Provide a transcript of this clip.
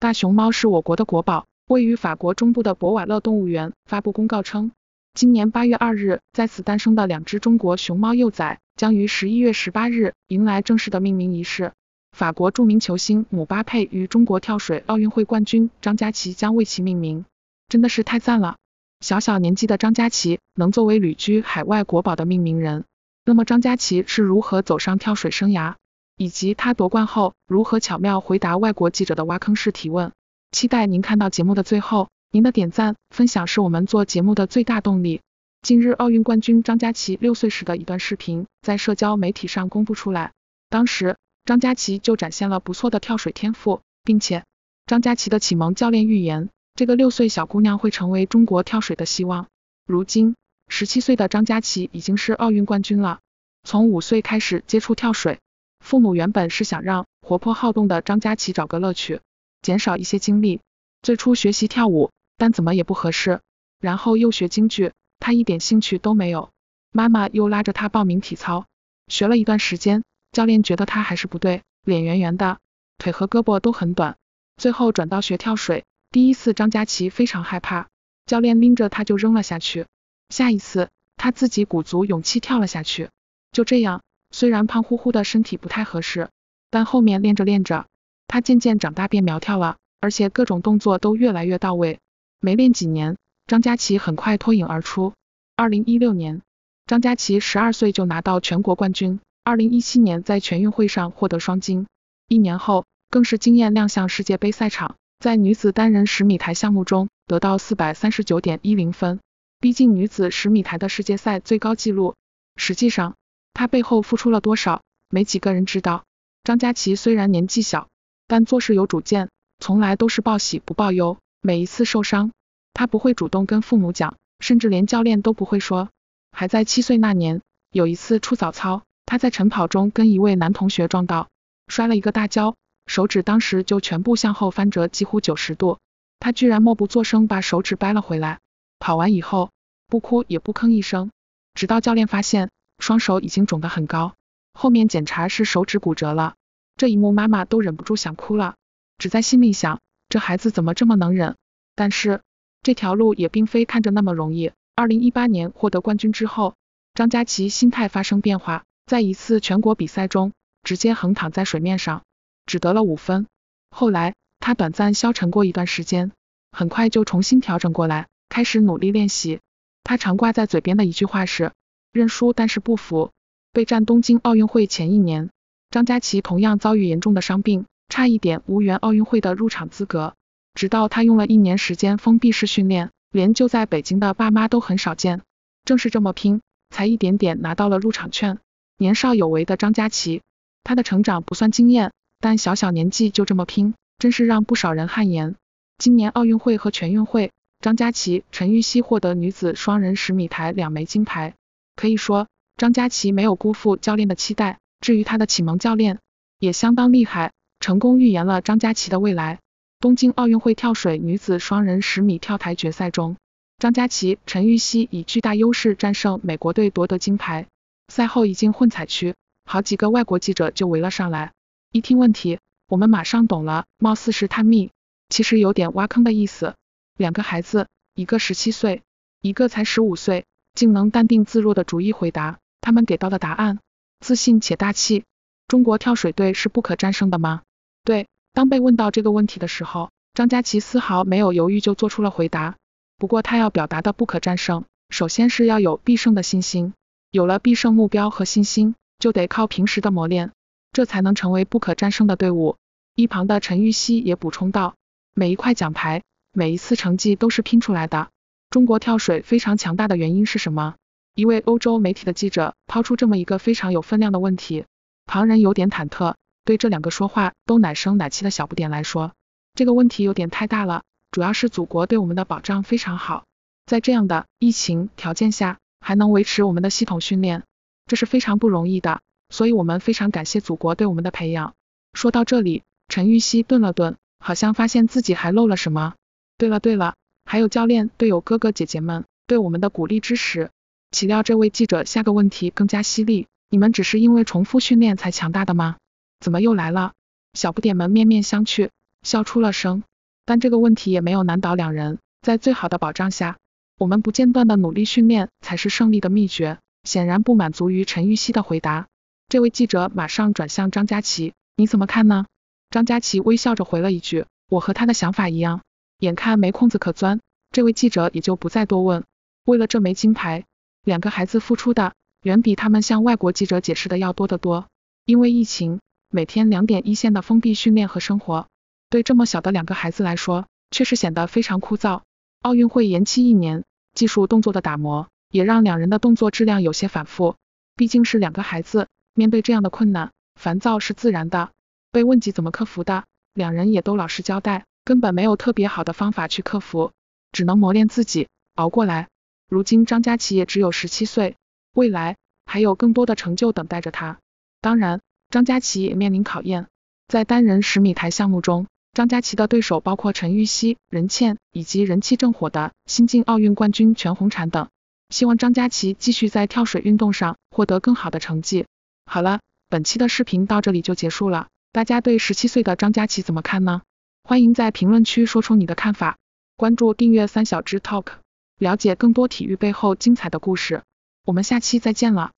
大熊猫是我国的国宝。位于法国中部的博瓦勒动物园发布公告称，今年八月二日在此诞生的两只中国熊猫幼崽，将于十一月十八日迎来正式的命名仪式。法国著名球星姆巴佩与中国跳水奥运会冠军张佳琪将为其命名，真的是太赞了！小小年纪的张佳琪能作为旅居海外国宝的命名人，那么张佳琪是如何走上跳水生涯？以及他夺冠后如何巧妙回答外国记者的挖坑式提问，期待您看到节目的最后。您的点赞、分享是我们做节目的最大动力。近日，奥运冠军张佳琪六岁时的一段视频在社交媒体上公布出来，当时张佳琪就展现了不错的跳水天赋，并且张佳琪的启蒙教练预言，这个六岁小姑娘会成为中国跳水的希望。如今，十七岁的张佳琪已经是奥运冠军了，从五岁开始接触跳水。父母原本是想让活泼好动的张佳琪找个乐趣，减少一些精力。最初学习跳舞，但怎么也不合适。然后又学京剧，他一点兴趣都没有。妈妈又拉着他报名体操，学了一段时间，教练觉得他还是不对，脸圆圆的，腿和胳膊都很短。最后转到学跳水，第一次张佳琪非常害怕，教练拎着他就扔了下去。下一次，他自己鼓足勇气跳了下去。就这样。虽然胖乎乎的身体不太合适，但后面练着练着，她渐渐长大变苗条了，而且各种动作都越来越到位。没练几年，张佳琪很快脱颖而出。二零一六年，张佳琪十二岁就拿到全国冠军，二零一七年在全运会上获得双金，一年后更是惊艳亮相世界杯赛场，在女子单人十米台项目中得到四百三十九点一零分，逼近女子十米台的世界赛最高纪录。实际上，他背后付出了多少，没几个人知道。张佳琪虽然年纪小，但做事有主见，从来都是报喜不报忧。每一次受伤，他不会主动跟父母讲，甚至连教练都不会说。还在七岁那年，有一次出早操，他在晨跑中跟一位男同学撞到，摔了一个大跤，手指当时就全部向后翻折，几乎九十度。他居然默不作声把手指掰了回来，跑完以后不哭也不吭一声，直到教练发现。双手已经肿得很高，后面检查是手指骨折了。这一幕妈妈都忍不住想哭了，只在心里想，这孩子怎么这么能忍？但是这条路也并非看着那么容易。二零一八年获得冠军之后，张家齐心态发生变化，在一次全国比赛中直接横躺在水面上，只得了五分。后来他短暂消沉过一段时间，很快就重新调整过来，开始努力练习。他常挂在嘴边的一句话是。认输，但是不服。备战东京奥运会前一年，张家齐同样遭遇严重的伤病，差一点无缘奥运会的入场资格。直到他用了一年时间封闭式训练，连就在北京的爸妈都很少见。正是这么拼，才一点点拿到了入场券。年少有为的张家琪，他的成长不算惊艳，但小小年纪就这么拼，真是让不少人汗颜。今年奥运会和全运会，张家琪、陈芋汐获得女子双人十米台两枚金牌。可以说，张佳琪没有辜负教练的期待。至于他的启蒙教练，也相当厉害，成功预言了张佳琪的未来。东京奥运会跳水女子双人十米跳台决赛中，张佳琪、陈芋汐以巨大优势战胜美国队夺得金牌。赛后一进混采区，好几个外国记者就围了上来。一听问题，我们马上懂了，貌似是探秘，其实有点挖坑的意思。两个孩子，一个十七岁，一个才十五岁。竟能淡定自若的逐一回答他们给到的答案，自信且大气。中国跳水队是不可战胜的吗？对，当被问到这个问题的时候，张佳琪丝毫没有犹豫就做出了回答。不过他要表达的不可战胜，首先是要有必胜的信心，有了必胜目标和信心，就得靠平时的磨练，这才能成为不可战胜的队伍。一旁的陈芋汐也补充道，每一块奖牌，每一次成绩都是拼出来的。中国跳水非常强大的原因是什么？一位欧洲媒体的记者抛出这么一个非常有分量的问题，旁人有点忐忑。对这两个说话都奶声奶气的小不点来说，这个问题有点太大了。主要是祖国对我们的保障非常好，在这样的疫情条件下还能维持我们的系统训练，这是非常不容易的。所以我们非常感谢祖国对我们的培养。说到这里，陈芋汐顿了顿，好像发现自己还漏了什么。对了对了。还有教练、队友、哥哥姐姐们对我们的鼓励支持。岂料这位记者下个问题更加犀利，你们只是因为重复训练才强大的吗？怎么又来了？小不点们面面相觑，笑出了声。但这个问题也没有难倒两人，在最好的保障下，我们不间断的努力训练才是胜利的秘诀。显然不满足于陈玉溪的回答，这位记者马上转向张佳琪，你怎么看呢？张佳琪微笑着回了一句，我和他的想法一样。眼看没空子可钻，这位记者也就不再多问。为了这枚金牌，两个孩子付出的远比他们向外国记者解释的要多得多。因为疫情，每天两点一线的封闭训练和生活，对这么小的两个孩子来说，确实显得非常枯燥。奥运会延期一年，技术动作的打磨，也让两人的动作质量有些反复。毕竟是两个孩子，面对这样的困难，烦躁是自然的。被问及怎么克服的，两人也都老实交代。根本没有特别好的方法去克服，只能磨练自己，熬过来。如今张佳琪也只有十七岁，未来还有更多的成就等待着他。当然，张佳琪也面临考验，在单人十米台项目中，张佳琪的对手包括陈芋汐、任茜以及人气正火的新晋奥运冠军全红婵等。希望张佳琪继续在跳水运动上获得更好的成绩。好了，本期的视频到这里就结束了，大家对十七岁的张佳琪怎么看呢？欢迎在评论区说出你的看法，关注订阅三小只 Talk，了解更多体育背后精彩的故事。我们下期再见了。